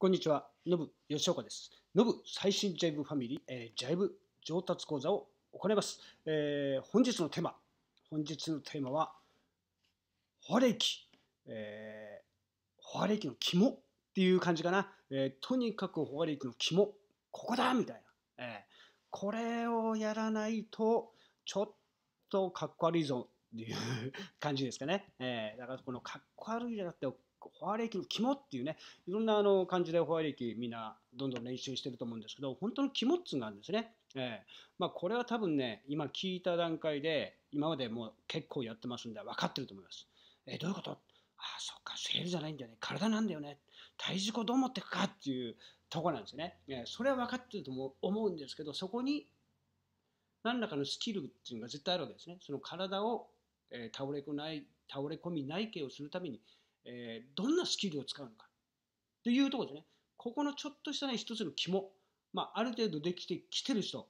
こんにちは、のぶ吉岡です。のぶ最新ジャイブファミリー、えー、ジャイブ上達講座を行います、えー、本日のテーマ、本日のテーマは、ホアレキ、えー、ホレキの肝っていう感じかな。えー、とにかくホアレキの肝、ここだみたいな、えー。これをやらないと、ちょっとかっこ悪いぞっていう 感じですかね。えー、だからこのかっこ悪いじゃなくて、フォアレーキ肝っていうね、いろんなあの感じでフォアレーキみんなどんどん練習してると思うんですけど、本当の肝っつうのがあるんですね。えーまあ、これは多分ね、今聞いた段階で、今までもう結構やってますんで、分かってると思います。えー、どういうことああ、そっか、セールじゃないんだよね、体なんだよね、体重をどう持っていくかっていうとこなんですね。えー、それは分かってると思うんですけど、そこに何らかのスキルっていうのが絶対あるわけですね。その体を、えー、倒れこない倒れ込み内径をするためにえー、どんなスキルを使うのかというところですね。ここのちょっとした、ね、一つの肝、まあ、ある程度できてきてる人、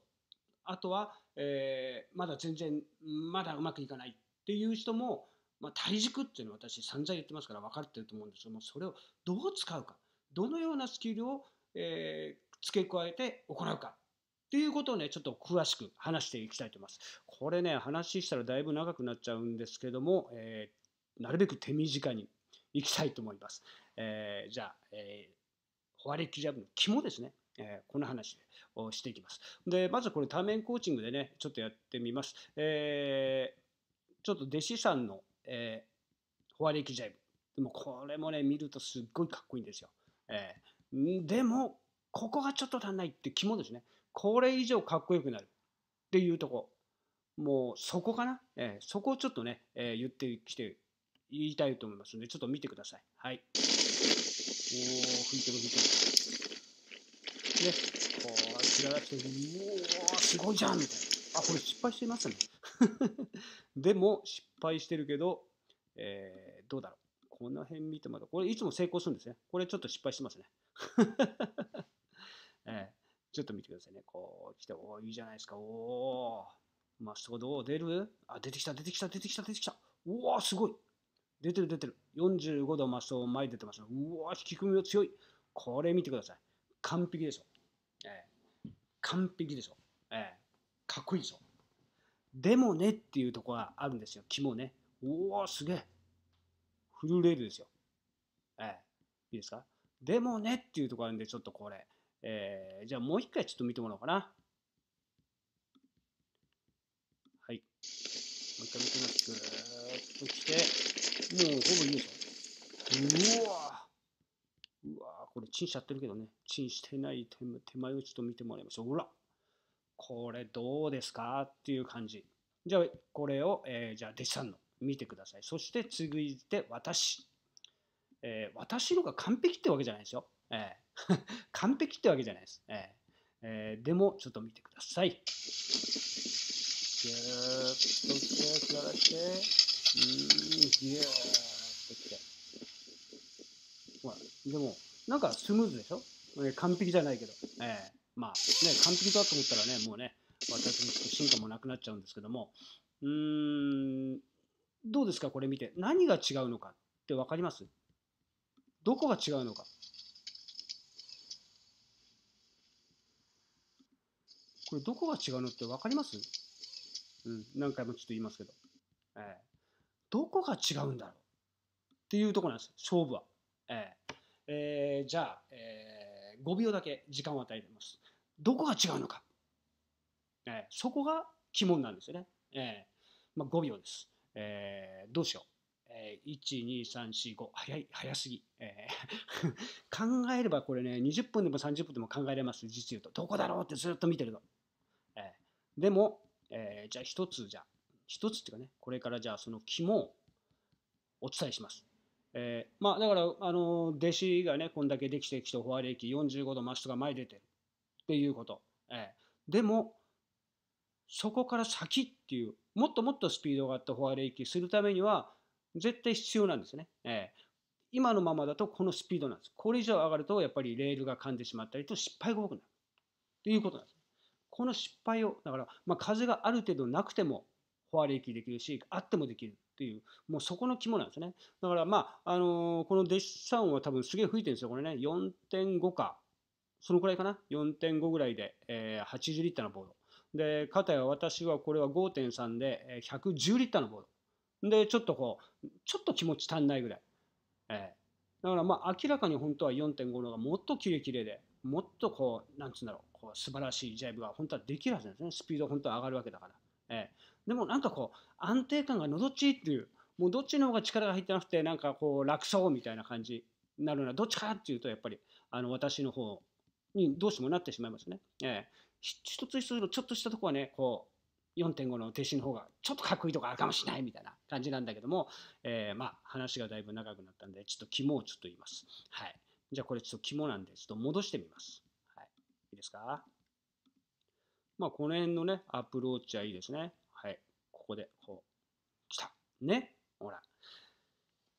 あとは、えー、まだ全然、まだうまくいかないっていう人も、まあ、体軸っていうのは私散々言ってますから分かってると思うんですけども、それをどう使うか、どのようなスキルを、えー、付け加えて行うかっていうことをね、ちょっと詳しく話していきたいと思います。これね、話したらだいぶ長くなっちゃうんですけども、えー、なるべく手短にいきたいと思います。えー、じゃあ、えー、ホワレッジジャブの肝ですね。えー、この話をしていきます。で、まずこれ多面コーチングでね、ちょっとやってみます。えー、ちょっと弟子さんの、えー、ホワレキジャブ。でもこれもね、見るとすっごいかっこいいんですよ。えー、でも、ここがちょっと足んないって肝ですね。これ以上かっこよくなるっていうとこ。もうそこかな。えー、そこをちょっとね、えー、言ってきて言いたいと思いますので、ちょっと見てください。はい。おー、吹いてる吹いてる。ね、こちらしてうおー、すごいじゃんみたいな。あ、これ失敗してますね。でも、失敗してるけど、えー、どうだろう。この辺見てもらうこれいつも成功するんですね。これちょっと失敗してますね。えー、ちょっと見てくださいね。こう来て、おお、いいじゃないですか。おお、まあ、そこどう出るあ、出てきた、出てきた、出てきた、出てきた。おお、すごい。出てる出てる。45度増しと前出てました。うわ、引き組みが強い。これ見てください。完璧でしょ。えー、完璧でしょ。えー、かっこいいでしょ。でもねっていうとこはあるんですよ。肝ね。うわ、すげえ。フルレールですよ。えー、いいですかでもねっていうとこあるんで、ちょっとこれ。えー、じゃあもう一回ちょっと見てもらおうかな。はい。う回見てみます。ぐーっときて、もうほぼいいでしょ。うわうわこれチンしちゃってるけどね。チンしてない手手前打ちと見てもらいましょう。ほらこれどうですかっていう感じ。じゃあ、これを、えー、じゃあ、弟子さんの見てください。そして、続いて私。えー、私のが完璧ってわけじゃないですよ。えー、完璧ってわけじゃないです。えーえー、でも、ちょっと見てください。ギューッと息て、吸らして、うーん、ギューッと来て。ほら、でも、なんかスムーズでしょ、え完璧じゃないけど。えー、まあね、完璧だと思ったらね、もうね、私も進化もなくなっちゃうんですけども、うーん、どうですか、これ見て。何が違うのかって分かりますどこが違うのか。これどこが違うのって分かりますうん、何回もちょっと言いますけど、えー、どこが違うんだろうっていうところなんです勝負は、えーえー、じゃあ、えー、5秒だけ時間を与えてますどこが違うのか、えー、そこが鬼門なんですよね、えーまあ、5秒です、えー、どうしよう、えー、12345早い早すぎ、えー、考えればこれね20分でも30分でも考えれます実言うとどこだろうってずっと見てるの、えー、でもえー、じゃあ一つじゃ一つっていうかねこれからじゃあその肝をお伝えします。えー、まあだからあの弟子がねこんだけできてきてォアレ駅45度マストが前出てるっていうこと、えー、でもそこから先っていうもっともっとスピードがあったフォアレイキするためには絶対必要なんですね、えー、今のままだとこのスピードなんですこれ以上上がるとやっぱりレールが噛んでしまったりと失敗が多くなるということなんですこの失敗をだから、まあ、風がある程度なくてもフォアリーキできるしあってもできるっていうもうそこの肝なんですねだからまあ、あのー、このデッサンは多分すげえ吹いてるんですよこれね4.5かそのくらいかな4.5ぐらいで、えー、80リッターのボードで片や私はこれは5.3で110リッターのボードでちょっとこうちょっと気持ち足んないぐらい、えー、だからまあ明らかに本当は4.5の方がもっとキレキレでもっとこうなんつうんだろうこう素晴らしいジャイブが本当はできるはずなんですねスピード本当は上がるわけだから、えー、でもなんかこう安定感がのどっちいっていうもうどっちの方が力が入ってなくてなんかこう楽そうみたいな感じになるのはどっちかっていうとやっぱりあの私の方にどうしてもなってしまいますね、えー、一つ一つのちょっとしたとこはねこう4.5の停止の方がちょっとかっこいいとかあるかもしれないみたいな感じなんだけども、えー、まあ話がだいぶ長くなったんでちょっと肝をちょっと言います。はい、じゃあこれちょっと肝なんでちょっと戻してみます。いいですかまあ、この辺のね、アプローチはいいですね。はい。ここで、こう、来た。ね。ほら。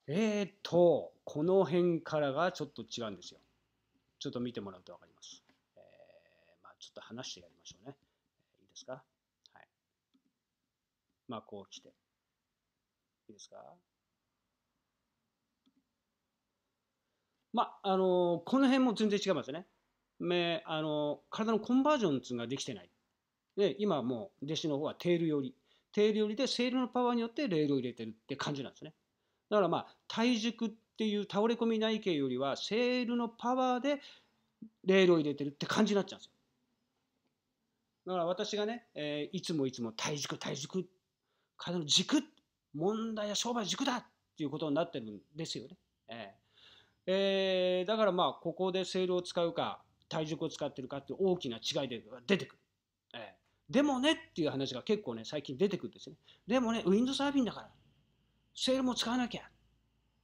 えーと、この辺からがちょっと違うんですよ。ちょっと見てもらうと分かります。えー、まあ、ちょっと話してやりましょうね。いいですかはい。まあ、こう来て。いいですかまあ、あのー、この辺も全然違いますね。めあの体のコンバージョンっができてないで今もう弟子の方はテール寄りテール寄りでセールのパワーによってレールを入れてるって感じなんですねだからまあ体軸っていう倒れ込み内径よりはセールのパワーでレールを入れてるって感じになっちゃうんですよだから私がね、えー、いつもいつも体軸体軸体の軸問題や商売軸だっていうことになってるんですよね、えーえー、だからまあここでセールを使うか体軸を使ってるかって大きな違いで出てくる。えー、でもねっていう話が結構ね、最近出てくるんですね。でもね、ウィンドサーフィンだから、セールも使わなきゃっ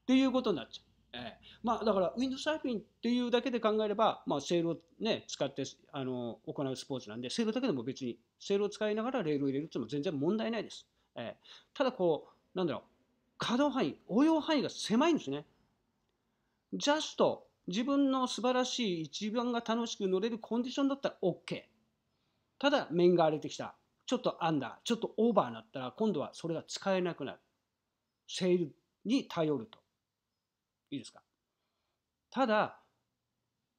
ていうことになっちゃう。えー、まあ、だから、ウィンドサーフィンっていうだけで考えれば、まあ、セールを、ね、使ってあの行うスポーツなんで、セールだけでも別に、セールを使いながらレールを入れるっていうのも全然問題ないです。えー、ただ、こう、なんだろう、可動範囲、応用範囲が狭いんですね。ジャスト自分の素晴らしい、一番が楽しく乗れるコンディションだったら OK。ただ、面が荒れてきた。ちょっとアンダー、ちょっとオーバーになったら、今度はそれが使えなくなる。セールに頼ると。いいですか。ただ、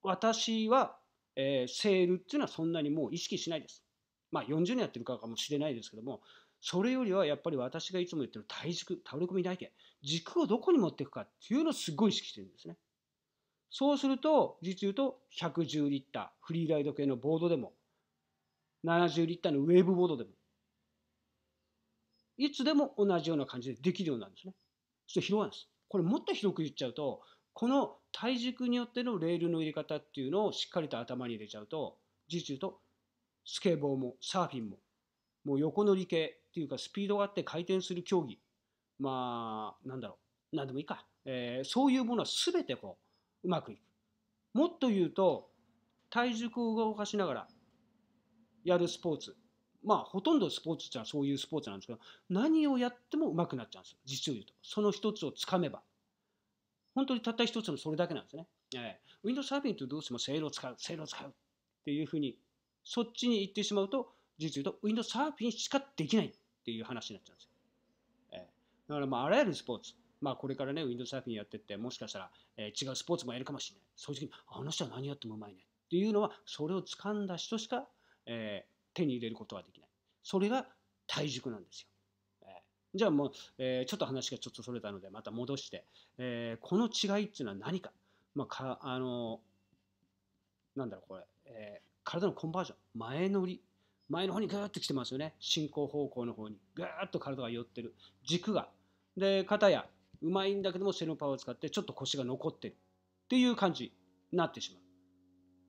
私は、えー、セールっていうのはそんなにもう意識しないです。まあ、40年やってるからかもしれないですけども、それよりはやっぱり私がいつも言ってる体軸、倒れ込み体験、軸をどこに持っていくかっていうのをすごい意識してるんですね。そうすると、実言うと110リッター、フリーライド系のボードでも、70リッターのウェーブボードでも、いつでも同じような感じでできるようになるんですね。ちょっと広がるんです。これもっと広く言っちゃうと、この体軸によってのレールの入れ方っていうのをしっかりと頭に入れちゃうと、実言うと、スケボーもサーフィンも、もう横乗り系っていうかスピードがあって回転する競技、まあ、なんだろう、なんでもいいか、えー、そういうものはすべてこう、うまくいくもっと言うと体重を動かしながらやるスポーツまあほとんどスポーツじゃはそういうスポーツなんですけど何をやってもうまくなっちゃうんですよ実を言うとその一つをつかめば本当にたった一つのそれだけなんですね、えー、ウィンドサーフィンってどうしてもセールを使うセールを使うっていうふうにそっちに行ってしまうと実を言うとウィンドサーフィンしかできないっていう話になっちゃうんですよ、えー、だからまああらゆるスポーツまあ、これからね、ウィンドサーフィンやってって、もしかしたら、えー、違うスポーツもやるかもしれない。そういう時に、あの人は何やってもうまいね。っていうのは、それを掴んだ人しか、えー、手に入れることはできない。それが体軸なんですよ。じゃあもう、えー、ちょっと話がちょっとそれたのでまた戻して、えー、この違いっていうのは何か,、まあ、かあのなんだろうこれ、えー、体のコンバージョン前乗り前の方にグーッと来てますよね進行方向の方にグーッと体が寄ってる軸がで肩やうまいんだけども背のルパワーを使ってちょっと腰が残ってるっていう感じになってしまう。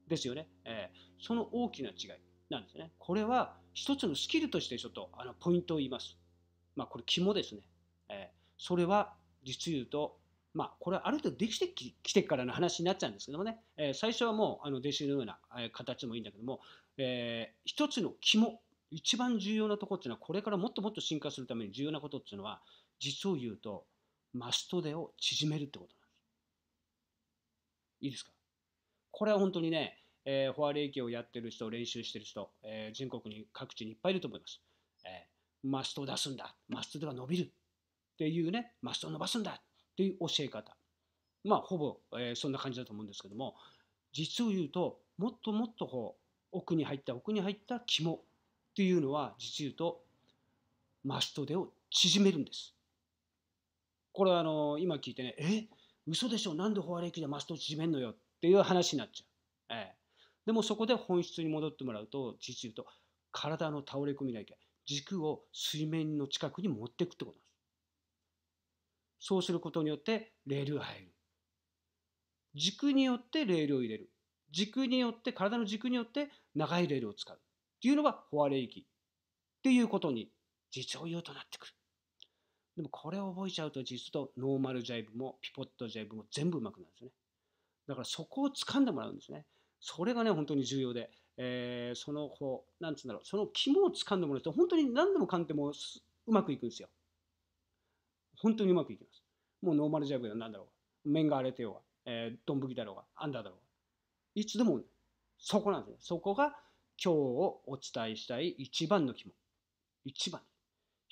ですよね。えー、その大きな違いなんですね。これは一つのスキルとしてちょっとあのポイントを言います。まあこれ肝ですね。えー、それは実言うとまあ、これはある程度できてきてからの話になっちゃうんですけどもね、えー、最初はもうあの弟子のような形もいいんだけども、えー、一つの肝一番重要なところっていうのはこれからもっともっと進化するために重要なことっていうのは実を言うとマストデを縮めるってことなんです。いいですかこれは本当にね、えー、フォアレイキをやってる人、練習してる人、えー、全国に各地にいっぱいいると思います。えー、マストを出すんだ。マストでは伸びる。っていうね、マストを伸ばすんだっていう教え方。まあ、ほぼ、えー、そんな感じだと思うんですけども、実を言うと、もっともっとこう、奥に入った奥に入った肝っていうのは、実を言うと、マストでを縮めるんです。これはあの今聞いてねえ嘘でしょなんで法令駅でマスト縮めんのよっていう話になっちゃう、ええ、でもそこで本質に戻ってもらうと実言うと体の倒れ込みなきけ軸を水面の近くに持っていくってことなんですそうすることによってレールが入る軸によってレールを入れる軸によって体の軸によって長いレールを使うっていうのがフォアレーキっていうことに実を言うとなってくるでもこれを覚えちゃうと実とノーマルジャイブもピポットジャイブも全部うまくなるんですね。だからそこを掴んでもらうんですね。それがね、本当に重要で、えー、そのこう、なんつうんだろう、その肝を掴んでもらうと、本当に何でもかんでもうまくいくんですよ。本当にうまくいきます。もうノーマルジャイブで何だろう面が荒れてようが、えー、どんぶきだろうが、アンダーだろうが。いつでも、そこなんですね。そこが今日をお伝えしたい一番の肝。一番。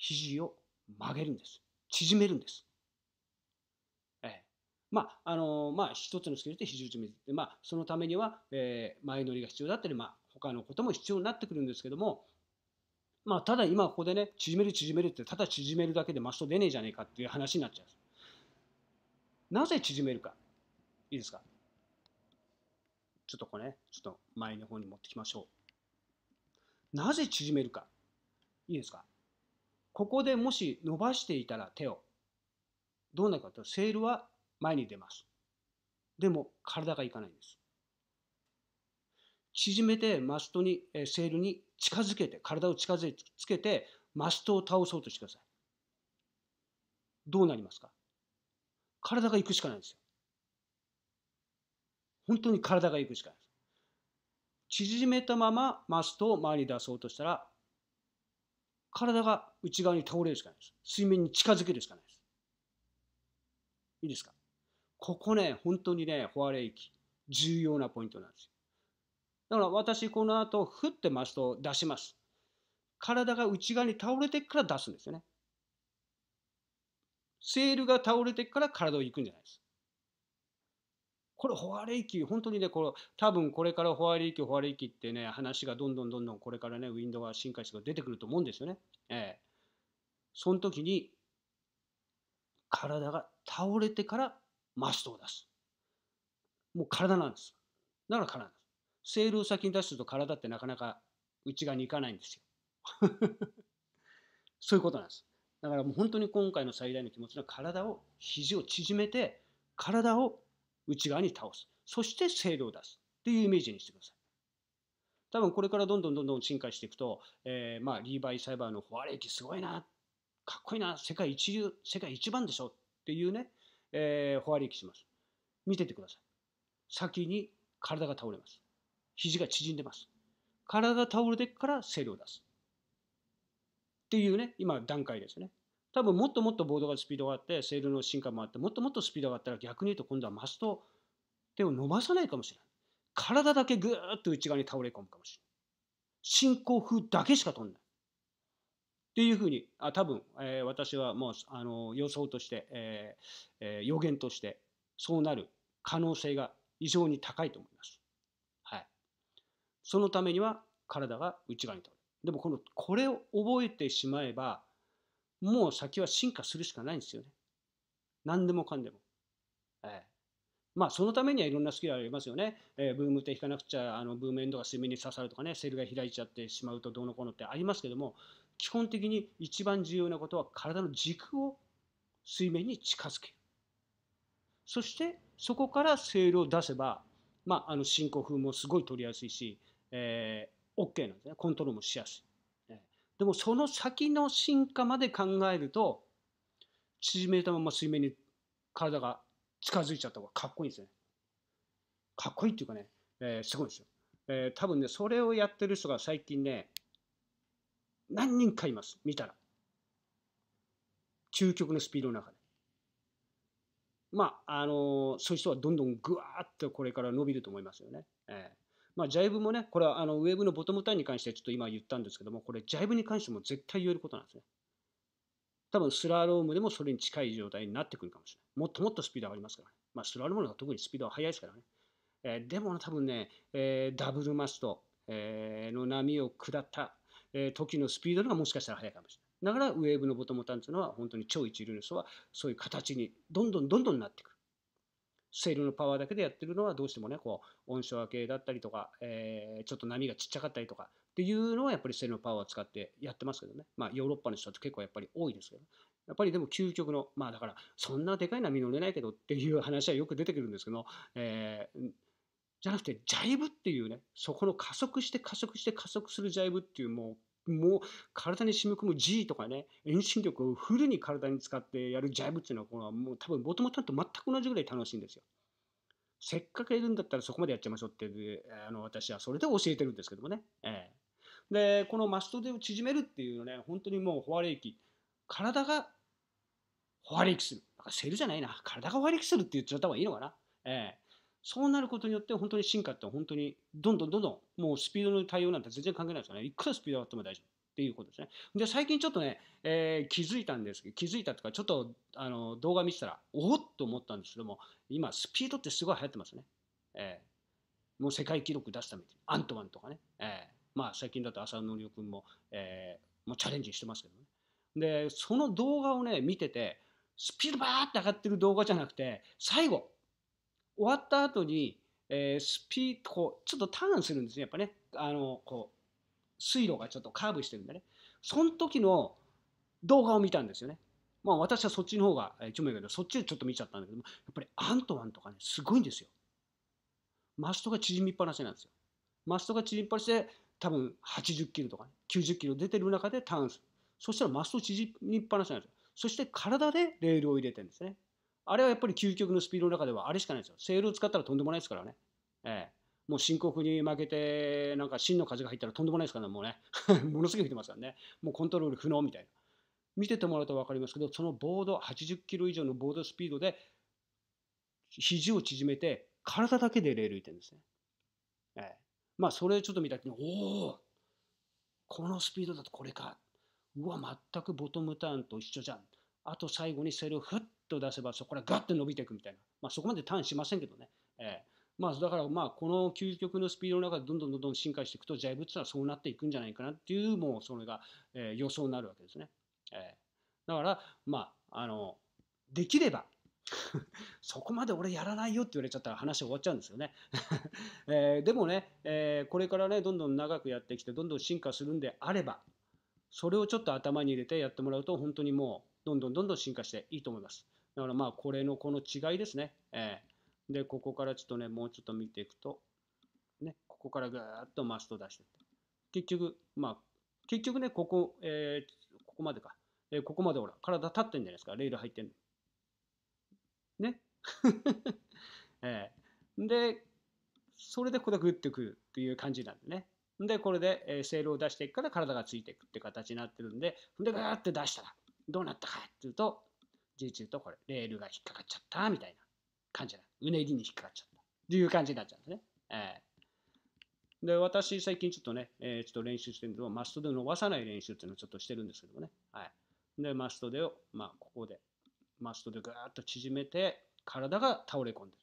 肘を曲げるんです。縮めるんです。ええ、まあ、あの、まあ、一つのスキルでち重縮めまあ、そのためには、えー、前乗りが必要だったり、まあ、他のことも必要になってくるんですけども、まあ、ただ今ここでね、縮める縮めるって、ただ縮めるだけでマスト出ねえじゃねえかっていう話になっちゃう。なぜ縮めるか。いいですか。ちょっとこれね、ちょっと前の方に持ってきましょう。なぜ縮めるか。いいですか。ここでもし伸ばしていたら手をどうなるかというとセールは前に出ますでも体がいかないんです縮めてマストにセールに近づけて体を近づけてマストを倒そうとしてくださいどうなりますか体が行くしかないんですよ本当に体が行くしかないです縮めたままマストを前に出そうとしたら体が内側に倒れるしかないです。水面に近づけるしかないです。いいですかここね、本当にね、フォアレイキ、重要なポイントなんですよ。だから私、この後、ふってますと出します。体が内側に倒れてから出すんですよね。セールが倒れてから体を行くんじゃないです。これホワレイキ本当にねこの多分これからホワレイキホワレイキってね話がどんどんどんどんこれからねウィンドウが進化して出てくると思うんですよね。ええー、その時に体が倒れてからマストを出す。もう体なんです。だから体なんです。セールを先に出すと体ってなかなか内側に行かないんですよ。そういうことなんです。だからもう本当に今回の最大の気持ちは体を、肘を縮めて、体を内側に倒す。そして精度を出す。っていうイメージにしてください。多分これからどんどんどんどん進化していくと、えー、まあリーバイ・サイバーのフォアレキすごいな、かっこいいな、世界一流、世界一番でしょっていうね、えー、フォアレイキします。見ててください。先に体が倒れます。肘が縮んでます。体が倒れてから精度を出す。っていうね、今段階ですね。多分もっともっとボードがスピードがあってセールの進化もあってもっともっとスピードがあったら逆に言うと今度はマスと手を伸ばさないかもしれない体だけぐーっと内側に倒れ込むかもしれない進行風だけしか飛んないっていうふうにあ多分、えー、私はもうあの予想として、えーえー、予言としてそうなる可能性が非常に高いと思います。はい、そのためには体が内側に倒れる。でもこのこれを覚えてしまえばもう先は進化するしかないんですよね。何でもかんでも。ええまあ、そのためにはいろんなスキルありますよね。えー、ブームって引かなくちゃ、あのブームエンドが水面に刺さるとかね、セールが開いちゃってしまうとどうのこうのってありますけども、基本的に一番重要なことは体の軸を水面に近づける。そしてそこからセールを出せば、まあ、あの進行風もすごい取りやすいし、えー、OK なんですね。コントロールもしやすい。でもその先の進化まで考えると、縮めたまま水面に体が近づいちゃった方がかっこいいんですね。かっこいいっていうかね、えー、すごいんですよ。えー、多分ね、それをやってる人が最近ね、何人かいます、見たら。究極のスピードの中で。まあ、あのー、そういう人はどんどんぐわーっとこれから伸びると思いますよね。えーまあ、ジャイブもね、これはあのウェブのボトムタイに関してちょっと今言ったんですけども、これ、ジャイブに関しても絶対言えることなんですね。多分スラロームでもそれに近い状態になってくるかもしれない。もっともっとスピード上がりますからね。まあ、スラロームの方が特にスピードは速いですからね。えー、でも、多分ね、えー、ダブルマスト、えー、の波を下った、えー、時のスピードのがもしかしたら速いかもしれない。だからウェーブのボトムタンというのは本当に超一流の人はそういう形にどんどんどんどんなってくる。セールのパワーだけでやってるのはどうしてもね、こう、温床系だったりとか、えー、ちょっと波がちっちゃかったりとかっていうのはやっぱりセールのパワーを使ってやってますけどね。まあヨーロッパの人って結構やっぱり多いですけど、ね、やっぱりでも究極の、まあだからそんなでかい波乗れないけどっていう話はよく出てくるんですけど、えー、じゃなくてジャイブっていうね、そこの加速して加速して加速するジャイブっていうもうもう体に染み込む G とかね、遠心力をフルに体に使ってやるジャイブっていうのは、このもう多分、もともとと全く同じぐらい楽しいんですよ。せっかくやるんだったらそこまでやっちゃいましょうって、あの私はそれで教えてるんですけどもね。えー、で、このマストでを縮めるっていうのね、本当にもうホワレーキ、体がホワレーキする。だからセルじゃないな。体がホワレーキするって言っちゃった方がいいのかな。えーそうなることによって本当に進化って本当にどんどんどんどんもうスピードの対応なんて全然関係ないですよね。いくらスピード上がっても大丈夫っていうことですね。で最近ちょっとね、えー、気づいたんですけど気づいたとかちょっとあの動画見てたらおっと思ったんですけども今スピードってすごい流行ってますね。えー、もう世界記録出すためにアントマンとかね、えー、まあ、最近だと浅野亮君も,、えー、もうチャレンジしてますけどね。でその動画をね見ててスピードバーって上がってる動画じゃなくて最後終わった後に、えー、スピードこうちょっとターンするんですねやっぱねあのこう水路がちょっとカーブしてるんでねその時の動画を見たんですよねまあ私はそっちの方が番いだけどそっちでちょっと見ちゃったんだけどやっぱりアントワンとかねすごいんですよマストが縮みっぱなしなんですよマストが縮みっぱなしで多分80キロとか、ね、90キロ出てる中でターンするそしたらマスト縮みっぱなしなんですよそして体でレールを入れてるんですねあれはやっぱり究極のスピードの中ではあれしかないですよ。セールを使ったらとんでもないですからね。ええもう深刻に負けて、なんか真の風が入ったらとんでもないですからね、もうね。ものすごい吹いてますからね。もうコントロール不能みたいな。見ててもらうと分かりますけど、そのボード、80キロ以上のボードスピードで、肘を縮めて、体だけでレールいてるんですね。ええ、まあ、それちょっと見たときに、おおこのスピードだとこれか。うわ、全くボトムターンと一緒じゃん。あと最後にセルをふっと出せばそこからガッと伸びていくみたいな、まあ、そこまでターンしませんけどね、えーまあ、だからまあこの究極のスピードの中でどんどんどんどん進化していくとジャイブツはそうなっていくんじゃないかなっていうもうそれが、えー、予想になるわけですね。えー、だからまああのできれば そこまで俺やらないよって言われちゃったら話終わっちゃうんですよね えー、でもね、えー、これからねどんどん長くやってきてどんどん進化するんであればそれをちょっと頭に入れてやってもらうと本当にもうどんどんどんどん進化していいと思います。だからまあ、これのこの違いですね。えー、で、ここからちょっとね、もうちょっと見ていくと、ね、ここからぐーっとマスト出していって。結局、まあ、結局ね、ここ、えー、ここまでか。えー、ここまでほら、体立ってんじゃないですか。レール入ってんの。ね。えー、で、それでここでグッとくるっていう感じなんでね。で、これで、えー、セールを出していくから体がついていくって形になってるんで、で、ガーって出したら、どうなったかっていうと、11とこれ、レールが引っかかっちゃったみたいな感じだ。うねりに引っかかっちゃったっていう感じになっちゃうんですね。えー、で、私、最近ちょっとね、えー、ちょっと練習してるのは、マストで伸ばさない練習っていうのをちょっとしてるんですけどもね。はい。で、マストでを、まあ、ここで、マストでぐーっと縮めて、体が倒れ込んで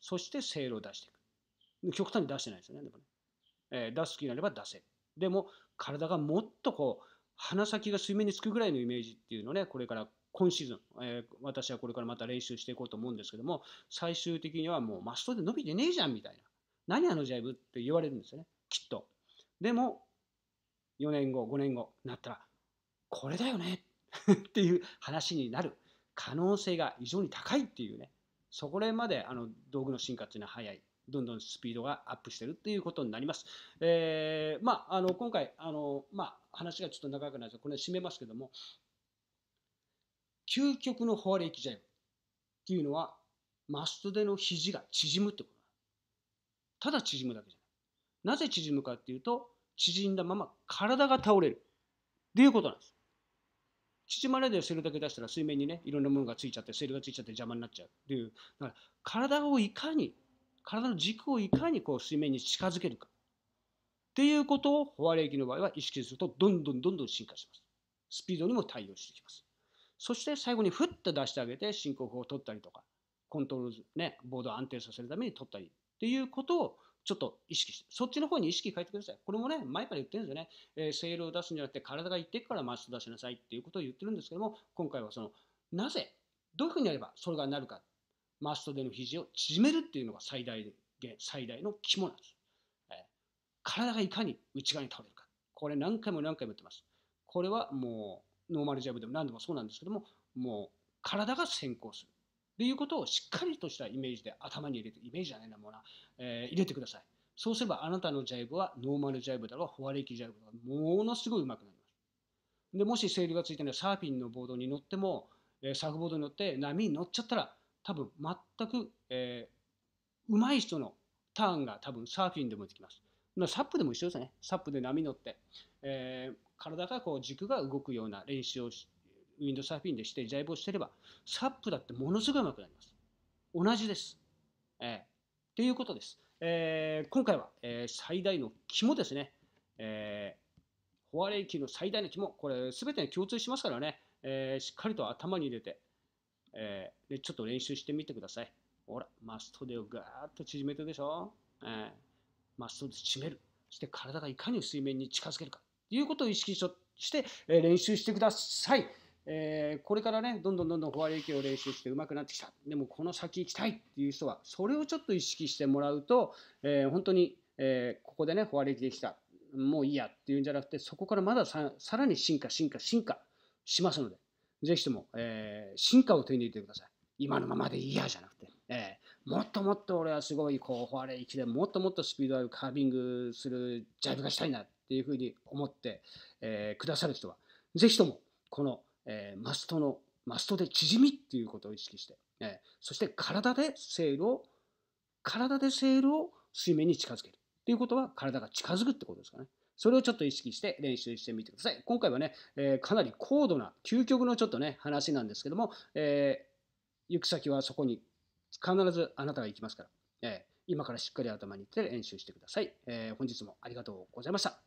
そして、セールを出していく。極端に出してないですよね、でもね。えー、出す気になれば出せる。でも、体がもっとこう、鼻先が水面につくぐらいのイメージっていうのをね、これから今シーズン、えー、私はこれからまた練習していこうと思うんですけども、最終的にはもうマストで伸びてねえじゃんみたいな。何あのジャイブって言われるんですよね、きっと。でも、4年後、5年後になったら、これだよね っていう話になる可能性が非常に高いっていうね、そこら辺まであの道具の進化っていうのは早い。どんどんスピードがアップしてるっていうことになります。えー、まあ、あの今回あの、まあ、話がちょっと長くなるのでこれ締めますけども、究極の法キジャイブっていうのはマストでの肘が縮むってことただ縮むだけじゃないなぜ縮むかっていうと縮んだまま体が倒れるっていうことなんです縮まれでセルだけ出したら水面にねいろんなものがついちゃってセルがついちゃって邪魔になっちゃうっていうだから体をいかに体の軸をいかにこう水面に近づけるかっていうことをホォアレーキの場合は意識するとどんどんどんどん進化しますスピードにも対応してきますそして最後にふっと出してあげて進行法を取ったりとかコントロール、ね、ボードを安定させるために取ったりっていうことをちょっと意識して、そっちの方に意識変えてください。これもね、前から言ってるんですよね。えー、セールを出すんじゃなくて、体が言ってからマスト出しなさいっていうことを言ってるんですけども、今回はその、なぜ、どういうふうにやればそれがなるか、マストでの肘を縮めるっていうのが最大限、最大の肝なんです。えー、体がいかに内側に倒れるか。これ何回も何回も言ってます。これはもノーマルジャブでも何でもそうなんですけどももう体が先行するっていうことをしっかりとしたイメージで頭に入れてイメージじゃないなもうな、えー、入れてくださいそうすればあなたのジャイブはノーマルジャイブだろうフォアレイキジャイブだろうものすごいうまくなりますでもしセールがついてないサーフィンのボードに乗ってもサーフボードに乗って波に乗っちゃったら多分全く、えー、上手い人のターンが多分サーフィンでもできますまあ、サップでも一緒ですね。サップで波乗って、えー、体がこう軸が動くような練習をウィンドサーフィンでして、ジャイブをしてれば、サップだってものすごいうまくなります。同じです。えー、ということです。えー、今回は、えー、最大の肝ですね。えー、ホアレイキの最大の肝、これ、すべてに共通しますからね、えー、しっかりと頭に入れて、えー、でちょっと練習してみてください。ほら、マストでをガーッと縮めてるでしょ。えーまあ、ストレ締めるそして体がいかに水面に近づけるかということを意識して練習してください。えー、これからねどんどんどんどんフォアレイキを練習してうまくなってきたでもこの先行きたいっていう人はそれをちょっと意識してもらうと、えー、本当に、えー、ここでねフォアレイキできたもういいやっていうんじゃなくてそこからまださらに進化進化進化しますのでぜひとも、えー、進化を手に入れてください今のままでいいやじゃなくて、えもっともっと俺はすごいこうフォアレイでもっともっとスピードあるカービングするジャイブがしたいなっていうふうに思って、えー、くださる人はぜひともこの、えー、マストのマストで縮みっていうことを意識して、えー、そして体でセールを体でセールを水面に近づけるっていうことは体が近づくってことですかね。それをちょっと意識して練習してみてください。今回はね、えー、かなり高度な究極のちょっとね話なんですけども、えー、行く先はそこに必ずあなたが行きますから、えー、今からしっかり頭に入れて練習してください。えー、本日もありがとうございました。